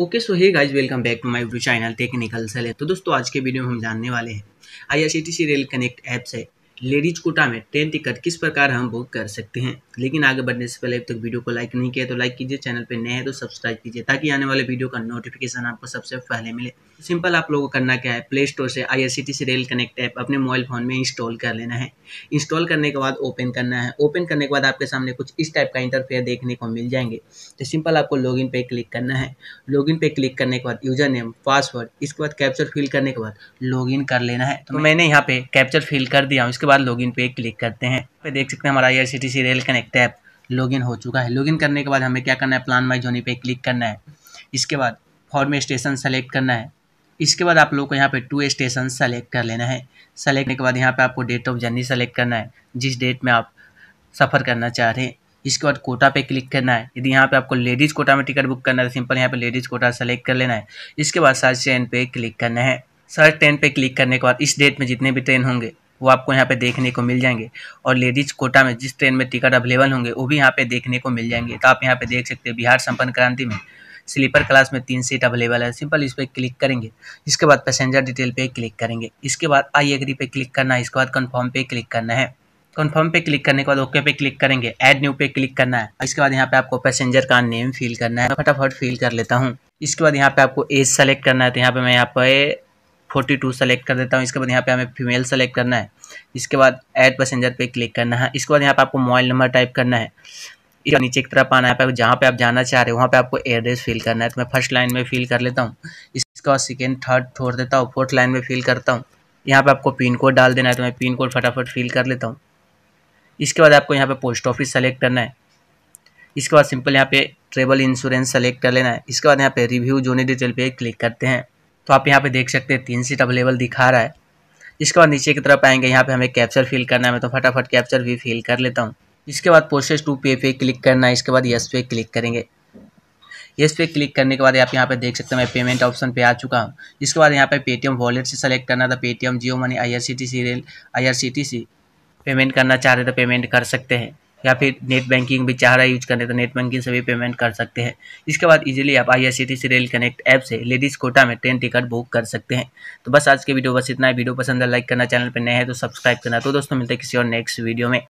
okay so hey guys welcome back to my YouTube channel technical cell तो दोस्तों आज के वीडियो में हम जानने वाले हैं I R C T C rail connect apps है लेडीज कोटा में ट्रेन टिकट किस प्रकार हम बुक कर सकते हैं लेकिन आगे बढ़ने से पहले अब तक वीडियो को लाइक नहीं किया तो लाइक कीजिए चैनल पर नए हैं तो सब्सक्राइब कीजिए ताकि आने वाले वीडियो का नोटिफिकेशन आपको सबसे पहले मिले सिंपल आप लोगों को करना क्या है प्ले स्टोर से आई से रेल कनेक्ट ऐप अपने मोबाइल फ़ोन में इंस्टॉल कर लेना है इंस्टॉल करने के बाद ओपन करना है ओपन करने के बाद आपके सामने कुछ इस टाइप का इंटरफेयर देखने को मिल जाएंगे तो सिंपल आपको लॉगिन पे क्लिक करना है लॉगिन पे क्लिक करने के बाद यूजर नेम पासवर्ड इसके बाद कैप्चर फिल करने के बाद लॉगिन कर लेना है तो मैंने यहाँ पे कैप्चर फिल कर दिया इसके बाद लॉगिन पे क्लिक करते हैं फिर देख सकते हैं हमारा I rail connect app login हो चुका है लॉगिन करने के बाद हमें क्या करना है प्लान माई जोनी पे क्लिक करना है इसके बाद फॉर्म स्टेशन सेलेक्ट करना है इसके बाद आप लोग को यहाँ पे टू स्टेशन सेलेक्ट कर लेना है सेलेक्ट करने के बाद यहाँ पे आपको डेट ऑफ जर्नी सेलेक्ट करना है जिस डेट में आप सफ़र करना चाह रहे हैं इसके बाद कोटा पे क्लिक करना है यदि यहाँ पे आपको लेडीज़ कोटा में टिकट बुक करना है सिंपल तो यहाँ पे लेडीज़ कोटा सेलेक्ट कर लेना है इसके बाद सर्च ट्रेन पे क्लिक करना है सर्च ट्रेन पे क्लिक करने के बाद इस डेट में जितने भी ट्रेन होंगे वो आपको यहाँ पे देखने को मिल जाएंगे और लेडीज़ कोटा में जिस ट्रेन में टिकट अवेलेबल होंगे वो भी यहाँ पे देखने को मिल जाएंगे तो आप यहाँ पे देख सकते हैं बिहार संपन्न क्रांति में स्लीपर क्लास में तीन सीट अवेलेबल है सिंपल इस पर क्लिक करेंगे इसके बाद पैसेंजर डिटेल पे क्लिक करेंगे इसके बाद आई एग्री पे क्लिक करना है इसके बाद कन्फर्म पे क्लिक करना है कन्फर्म पे क्लिक करने के बाद ओके पे क्लिक करेंगे एड न्यू पे क्लिक करना है इसके बाद यहाँ पे आपको पैसेंजर का नेम फिल करना है फटाफट फिल कर लेता हूँ इसके बाद यहाँ पे आपको एज सेलेक्ट करना है तो यहाँ पे मैं यहाँ पे फोर्टी टू सेलेक्ट कर देता हूँ इसके बाद यहाँ पे हमें फीमेल सेलेक्ट करना है इसके बाद ऐड पैसेंजर पे क्लिक करना है इसके बाद यहाँ पे आपको मोबाइल नंबर टाइप करना है नीचे की तरफ आना है जहाँ पे आप जाना चाह रहे हो वहाँ पे आपको एड्रेस फिल करना है तो मैं फर्स्ट लाइन में फिल कर लेता हूँ इसके बाद सेकेंड थर्ड छोड़ देता हूँ फोर्थ लाइन में फिल करता हूँ यहाँ पे आपको पिन कोड डाल देना है तो मैं पिन कोड फटाफट फिल कर लेता हूँ इसके बाद आपको यहाँ पे पोस्ट ऑफिस सेलेक्ट करना है इसके बाद सिंपल यहाँ पे ट्रेवल इंश्योरेंस सेलेक्ट कर लेना है इसके बाद यहाँ पे रिव्यू जोनी डिटेल पे क्लिक करते हैं तो आप यहाँ पे देख सकते हैं तीन सीट अवेलेबल दिखा रहा है इसके बाद नीचे की तरफ आएंगे यहाँ पे हमें कैप्चर फिल करना है मैं तो फटाफट कैप्चर भी फिल कर लेता हूँ इसके बाद प्रोसेस टू पे पे क्लिक करना है इसके बाद यस पे क्लिक करेंगे यस पे क्लिक करने के बाद आप यहाँ पे देख सकते हैं मैं पेमेंट ऑप्शन पे आ चुका हूँ इसके बाद यहाँ पे पेटीएम वॉलेट से सेलेक्ट करना था Paytm Jio money I R C T C rail I R C T C payment करना चाह रहे थे पेमेंट कर सकते हैं या फिर नेट बैंकिंग भी चाह रहा यूज करने तो नेट बैंकिंग से भी पेमेंट कर सकते हैं इसके बाद इजीली आप आई रेल कनेक्ट ऐप से लेडीज़ कोटा में ट्रेन टिकट बुक कर सकते हैं तो बस आज के वीडियो बस इतना है वीडियो पसंद है लाइक करना चैनल पर नए हैं तो सब्सक्राइब करना तो दोस्तों मिलते हैं किसी और नेक्स्ट वीडियो में